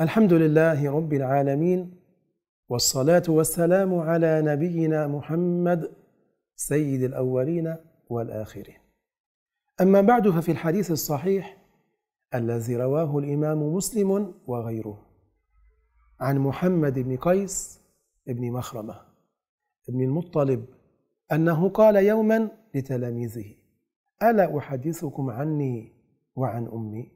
الحمد لله رب العالمين والصلاة والسلام على نبينا محمد سيد الأولين والآخرين أما بعد ففي الحديث الصحيح الذي رواه الإمام مسلم وغيره عن محمد بن قيس بن مخرمة بن المطلب أنه قال يوما لتلاميذه ألا أحدثكم عني وعن أمي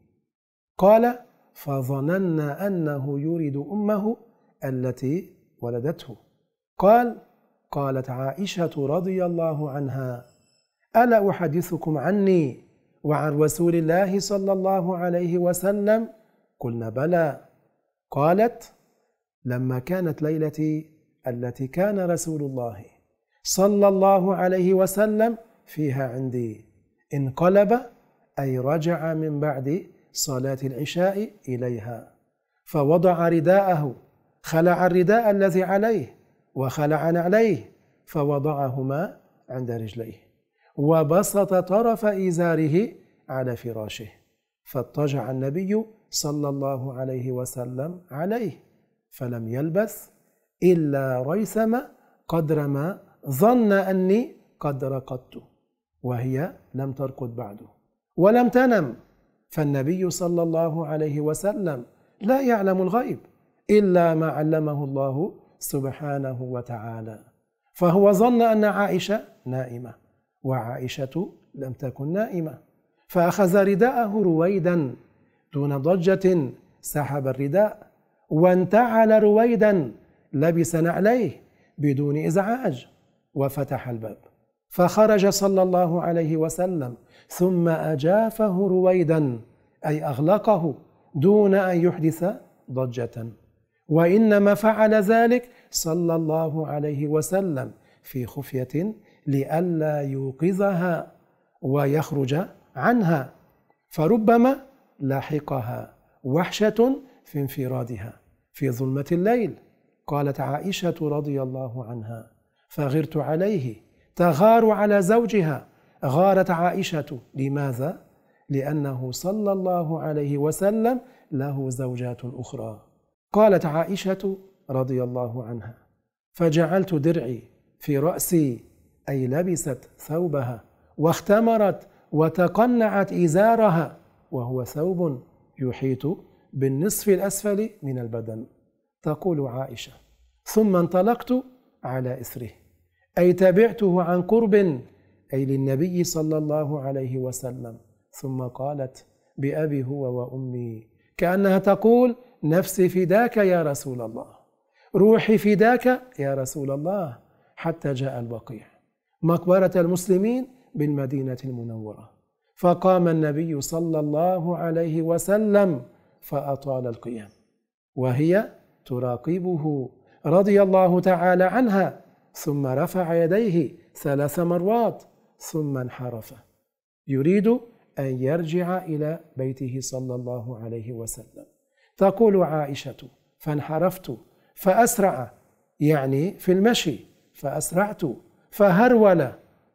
قال فظننا أنه يريد أمه التي ولدته قال قالت عائشة رضي الله عنها ألا أحدثكم عني وعن رسول الله صلى الله عليه وسلم قلنا بلى قالت لما كانت ليلتي التي كان رسول الله صلى الله عليه وسلم فيها عندي انقلب أي رجع من بعد صلاة العشاء إليها فوضع رداءه خلع الرداء الذي عليه وخلع نعليه فوضعهما عند رجليه وبسط طرف إزاره على فراشه فاضطجع النبي صلى الله عليه وسلم عليه فلم يلبث إلا ريثم قدر ما ظن أني قد رقدت وهي لم ترقد بعده ولم تنم فالنبي صلى الله عليه وسلم لا يعلم الغيب إلا ما علمه الله سبحانه وتعالى فهو ظن أن عائشة نائمة وعائشة لم تكن نائمة فأخذ رداءه رويدا دون ضجة سحب الرداء وانتعل رويدا لبس نعليه بدون إزعاج وفتح الباب فخرج صلى الله عليه وسلم ثم أجافه رويدا أي أغلقه دون أن يحدث ضجة وإنما فعل ذلك صلى الله عليه وسلم في خفية لئلا يوقظها ويخرج عنها فربما لاحقها وحشة في انفرادها في ظلمة الليل قالت عائشة رضي الله عنها فغرت عليه تغار على زوجها غارت عائشة لماذا؟ لأنه صلى الله عليه وسلم له زوجات أخرى قالت عائشة رضي الله عنها فجعلت درعي في رأسي أي لبست ثوبها واختمرت وتقنعت إزارها وهو ثوب يحيط بالنصف الأسفل من البدن تقول عائشة ثم انطلقت على إثره أي تابعته عن قرب أي للنبي صلى الله عليه وسلم ثم قالت بأبي هو وأمي كأنها تقول نفسي فداك يا رسول الله روحي فداك يا رسول الله حتى جاء البقيع مقبرة المسلمين بالمدينة المنورة فقام النبي صلى الله عليه وسلم فأطال القيام وهي تراقبه رضي الله تعالى عنها ثم رفع يديه ثلاث مرات ثم انحرف يريد أن يرجع إلى بيته صلى الله عليه وسلم تقول عائشة فانحرفت فأسرع يعني في المشي فأسرعت فهرول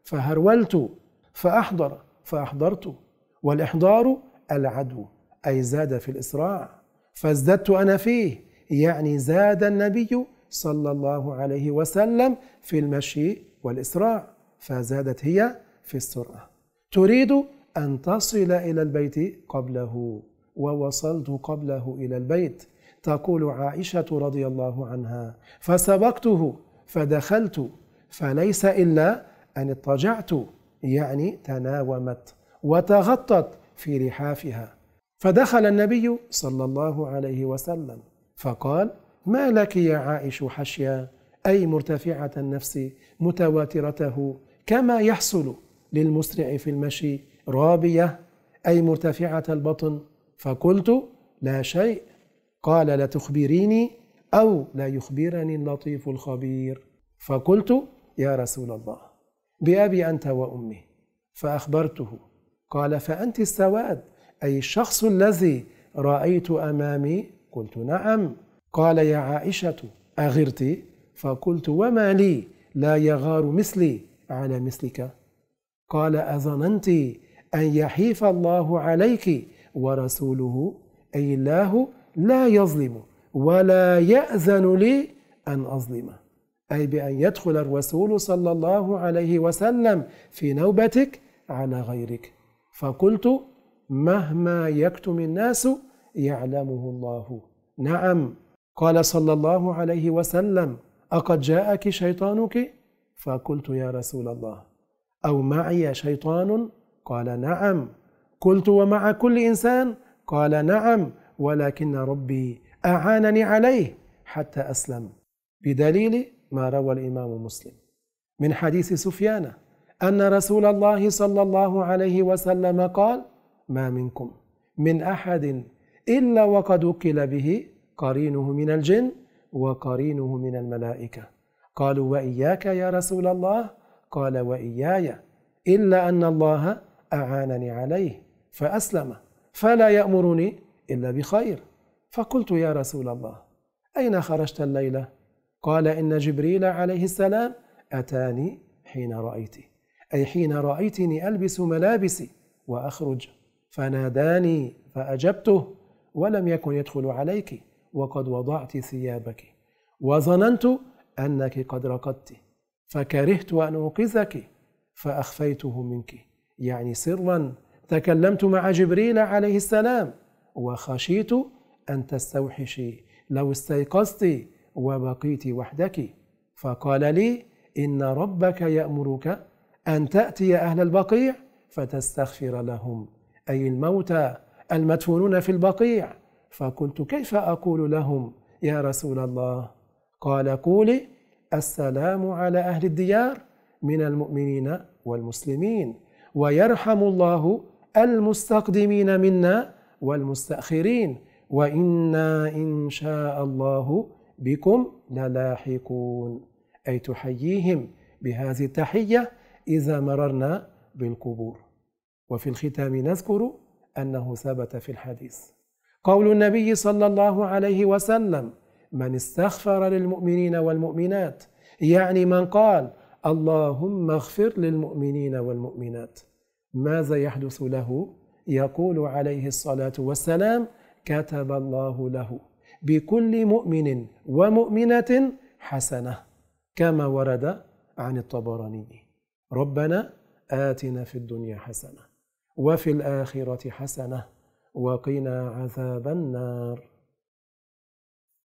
فهرولت فأحضر فأحضرت والإحضار العدو أي زاد في الإسراع فازددت أنا فيه يعني زاد النبي صلى الله عليه وسلم في المشي والإسراع فزادت هي في السرعة تريد أن تصل إلى البيت قبله ووصلت قبله إلى البيت تقول عائشة رضي الله عنها فسبقته فدخلت فليس إلا أن اضطجعت يعني تناومت وتغطت في رحافها فدخل النبي صلى الله عليه وسلم فقال ما لك يا عائش حشيا أي مرتفعة النفس متواترته كما يحصل للمسرع في المشي رابية أي مرتفعة البطن فقلت لا شيء قال لتخبريني أو لا يخبرني اللطيف الخبير فقلت يا رسول الله بأبي أنت وأمي فأخبرته قال فأنت السواد أي الشخص الذي رأيت أمامي قلت نعم قال يا عائشة أغرت فقلت وما لي لا يغار مثلي على مثلك قال أظننت أن يحيف الله عليك ورسوله أي الله لا يظلم ولا يأذن لي أن أظلم أي بأن يدخل الرسول صلى الله عليه وسلم في نوبتك على غيرك فقلت مهما يكتم الناس يعلمه الله نعم قال صلى الله عليه وسلم أقد جاءك شيطانك فقلت يا رسول الله أو معي شيطان قال نعم قلت ومع كل إنسان قال نعم ولكن ربي أعانني عليه حتى أسلم بدليل ما روى الإمام مسلم من حديث سفيان أن رسول الله صلى الله عليه وسلم قال ما منكم من أحد إلا وقد وكل به قرينه من الجن وقرينه من الملائكة قالوا وإياك يا رسول الله قال وإياي إلا أن الله أعانني عليه فأسلم فلا يأمرني إلا بخير فقلت يا رسول الله أين خرجت الليلة؟ قال إن جبريل عليه السلام أتاني حين رأيتي أي حين رأيتني ألبس ملابسي وأخرج فناداني فأجبته ولم يكن يدخل عليك وقد وضعت ثيابك وظننت أنك قد رقدت فكرهت أن أوقظك فأخفيته منك يعني سرا تكلمت مع جبريل عليه السلام وخشيت أن تستوحشي لو استيقظت وبقيت وحدك فقال لي إن ربك يأمرك أن تأتي أهل البقيع فتستغفر لهم أي الموتى المدفونون في البقيع فقلت كيف أقول لهم يا رسول الله قال قولي السلام على أهل الديار من المؤمنين والمسلمين ويرحم الله المستقدمين منا والمستأخرين وإنا إن شاء الله بكم للاحقون أي تحييهم بهذه التحية إذا مررنا بالقبور وفي الختام نذكر أنه ثبت في الحديث قول النبي صلى الله عليه وسلم من استغفر للمؤمنين والمؤمنات يعني من قال اللهم اغفر للمؤمنين والمؤمنات ماذا يحدث له يقول عليه الصلاه والسلام كتب الله له بكل مؤمن ومؤمنه حسنه كما ورد عن الطبراني ربنا اتنا في الدنيا حسنه وفي الاخره حسنه وقنا عذاب النار